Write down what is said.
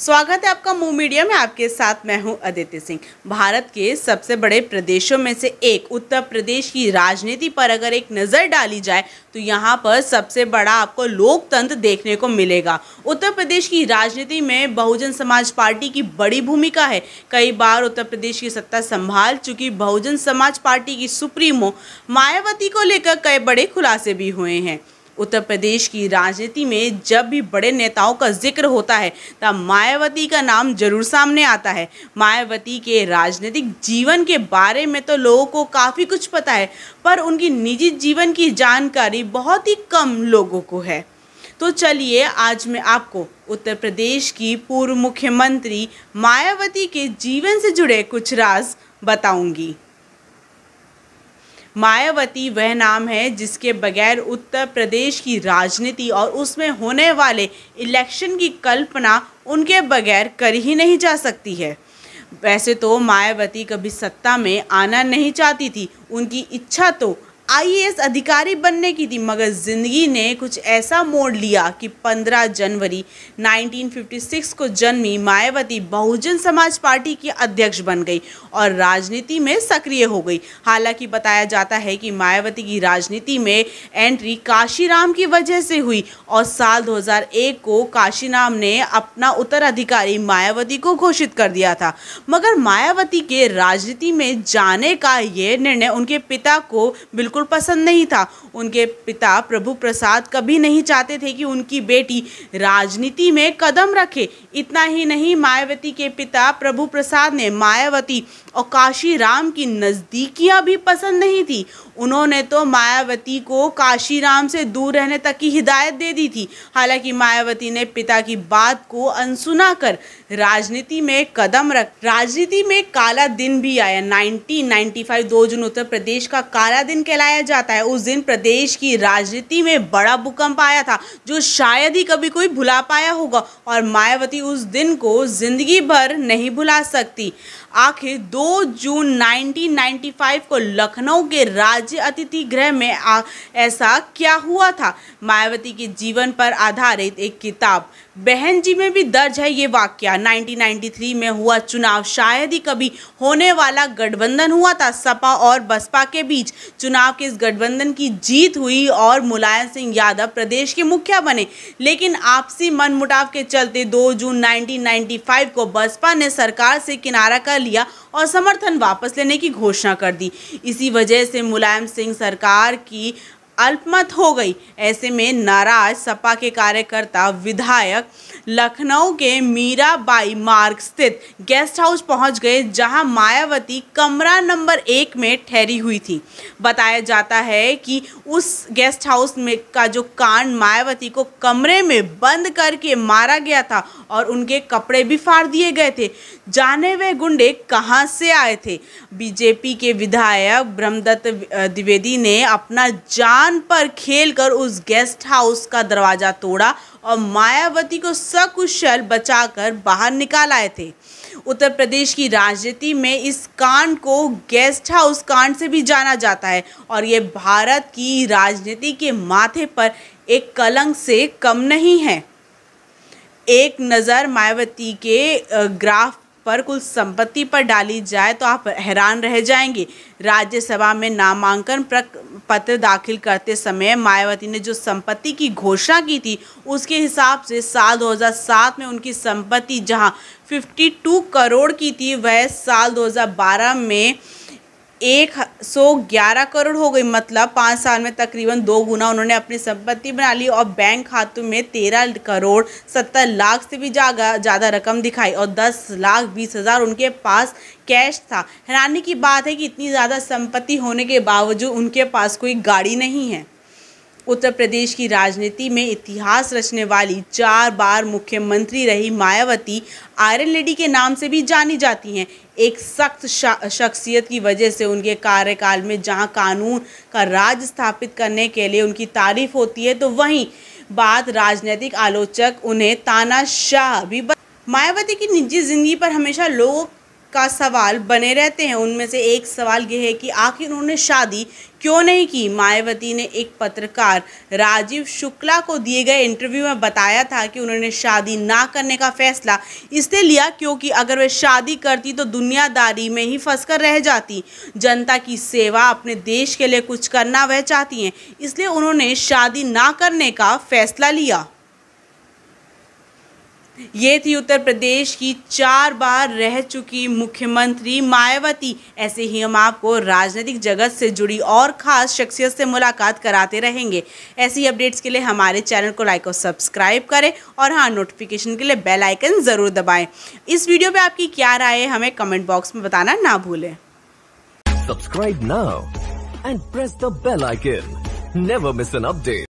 स्वागत है आपका मूव मीडिया में आपके साथ मैं हूं अदिति सिंह भारत के सबसे बड़े प्रदेशों में से एक उत्तर प्रदेश की राजनीति पर अगर एक नज़र डाली जाए तो यहाँ पर सबसे बड़ा आपको लोकतंत्र देखने को मिलेगा उत्तर प्रदेश की राजनीति में बहुजन समाज पार्टी की बड़ी भूमिका है कई बार उत्तर प्रदेश की सत्ता संभाल चुकी बहुजन समाज पार्टी की सुप्रीमो मायावती को लेकर कई बड़े खुलासे भी हुए हैं उत्तर प्रदेश की राजनीति में जब भी बड़े नेताओं का जिक्र होता है तब मायावती का नाम जरूर सामने आता है मायावती के राजनीतिक जीवन के बारे में तो लोगों को काफ़ी कुछ पता है पर उनकी निजी जीवन की जानकारी बहुत ही कम लोगों को है तो चलिए आज मैं आपको उत्तर प्रदेश की पूर्व मुख्यमंत्री मायावती के जीवन से जुड़े कुछ राज बताऊंगी मायावती वह नाम है जिसके बगैर उत्तर प्रदेश की राजनीति और उसमें होने वाले इलेक्शन की कल्पना उनके बगैर कर ही नहीं जा सकती है वैसे तो मायावती कभी सत्ता में आना नहीं चाहती थी उनकी इच्छा तो आईएएस अधिकारी बनने की थी मगर ज़िंदगी ने कुछ ऐसा मोड़ लिया कि 15 जनवरी 1956 को जन्मी मायावती बहुजन समाज पार्टी की अध्यक्ष बन गई और राजनीति में सक्रिय हो गई हालांकि बताया जाता है कि मायावती की राजनीति में एंट्री काशीराम की वजह से हुई और साल 2001 को काशीराम ने अपना उत्तराधिकारी मायावती को घोषित कर दिया था मगर मायावती के राजनीति में जाने का ये निर्णय उनके पिता को बिल्कुल बिल्कुल पसंद नहीं था उनके पिता प्रभु प्रसाद कभी नहीं चाहते थे कि उनकी बेटी राजनीति में कदम रखे इतना ही नहीं मायावती के पिता प्रभु प्रसाद ने मायावती और काशी राम की नज़दीकियाँ भी पसंद नहीं थी उन्होंने तो मायावती को काशी राम से दूर रहने तक की हिदायत दे दी थी हालांकि मायावती ने पिता की बात को अनसुना कर राजनीति में कदम रख राजनीति में काला दिन भी आया 1995 दो जून उत्तर प्रदेश का काला दिन कहलाया जाता है उस दिन प्रदेश की राजनीति में बड़ा भूकंप आया था जो शायद ही कभी कोई भुला पाया होगा और मायावती उस दिन को जिंदगी भर नहीं भुला सकती आखिर 2 जून 1995 को लखनऊ के राज्य अतिथि गृह में आ, ऐसा क्या हुआ था मायावती के जीवन पर आधारित एक किताब बहन जी में भी दर्ज है ये वाक्य 1993 में हुआ चुनाव शायद ही कभी होने वाला गठबंधन हुआ था सपा और बसपा के बीच चुनाव के इस गठबंधन की जीत हुई और मुलायम सिंह यादव प्रदेश के मुखिया बने लेकिन आपसी मनमुटाव के चलते 2 जून 1995 को बसपा ने सरकार से किनारा कर लिया और समर्थन वापस लेने की घोषणा कर दी इसी वजह से मुलायम सिंह सरकार की अल्पमत हो गई ऐसे में नाराज सपा के कार्यकर्ता विधायक लखनऊ के मीराबाई मार्ग स्थित गेस्ट हाउस पहुंच गए जहां मायावती कमरा नंबर एक में ठहरी हुई थी बताया जाता है कि उस गेस्ट हाउस में का जो कांड मायावती को कमरे में बंद करके मारा गया था और उनके कपड़े भी फाड़ दिए गए थे जाने वे गुंडे कहाँ से आए थे बीजेपी के विधायक ब्रह्मदत्त द्विवेदी ने अपना जान पर खेल कर उस गेस्ट हाउस का दरवाज़ा तोड़ा और मायावती को सकुशल बचाकर बाहर निकाल आए थे उत्तर प्रदेश की राजनीति में इस कांड को गेस्ट हाउस कांड से भी जाना जाता है और ये भारत की राजनीति के माथे पर एक कलंक से कम नहीं है एक नज़र मायावती के ग्राफ पर कुल संपत्ति पर डाली जाए तो आप हैरान रह जाएंगे राज्यसभा में नामांकन पत्र दाखिल करते समय मायावती ने जो संपत्ति की घोषणा की थी उसके हिसाब से साल 2007 में उनकी संपत्ति जहां 52 करोड़ की थी वह साल 2012 में एक सौ ग्यारह करोड़ हो गई मतलब पाँच साल में तकरीबन दो गुना उन्होंने अपनी संपत्ति बना ली और बैंक खातों में तेरह करोड़ सत्तर लाख से भी ज़्यादा रकम दिखाई और दस लाख बीस हज़ार उनके पास कैश था हैरानी की बात है कि इतनी ज़्यादा संपत्ति होने के बावजूद उनके पास कोई गाड़ी नहीं है उत्तर प्रदेश की राजनीति में इतिहास रचने वाली चार बार मुख्यमंत्री रही मायावती आयरन लेडी के नाम से भी जानी जाती हैं एक सख्त शख्सियत की वजह से उनके कार्यकाल में जहां कानून का राज स्थापित करने के लिए उनकी तारीफ होती है तो वहीं बात राजनीतिक आलोचक उन्हें तानाशाह भी मायावती की निजी ज़िंदगी पर हमेशा लोगों का सवाल बने रहते हैं उनमें से एक सवाल यह है कि आखिर उन्होंने शादी क्यों नहीं की मायावती ने एक पत्रकार राजीव शुक्ला को दिए गए इंटरव्यू में बताया था कि उन्होंने शादी ना करने का फैसला इसलिए लिया क्योंकि अगर वे शादी करती तो दुनियादारी में ही फंस कर रह जाती जनता की सेवा अपने देश के लिए कुछ करना वह चाहती हैं इसलिए उन्होंने शादी ना करने का फैसला लिया ये थी उत्तर प्रदेश की चार बार रह चुकी मुख्यमंत्री मायावती ऐसे ही हम आपको राजनीतिक जगत से जुड़ी और ख़ास शख्सियत से मुलाकात कराते रहेंगे ऐसी अपडेट्स के लिए हमारे चैनल को लाइक और सब्सक्राइब करें और हाँ नोटिफिकेशन के लिए बेल आइकन ज़रूर दबाएं इस वीडियो पे आपकी क्या राय है हमें कमेंट बॉक्स में बताना ना भूलें सब्सक्राइब ना and press the bell icon never miss an update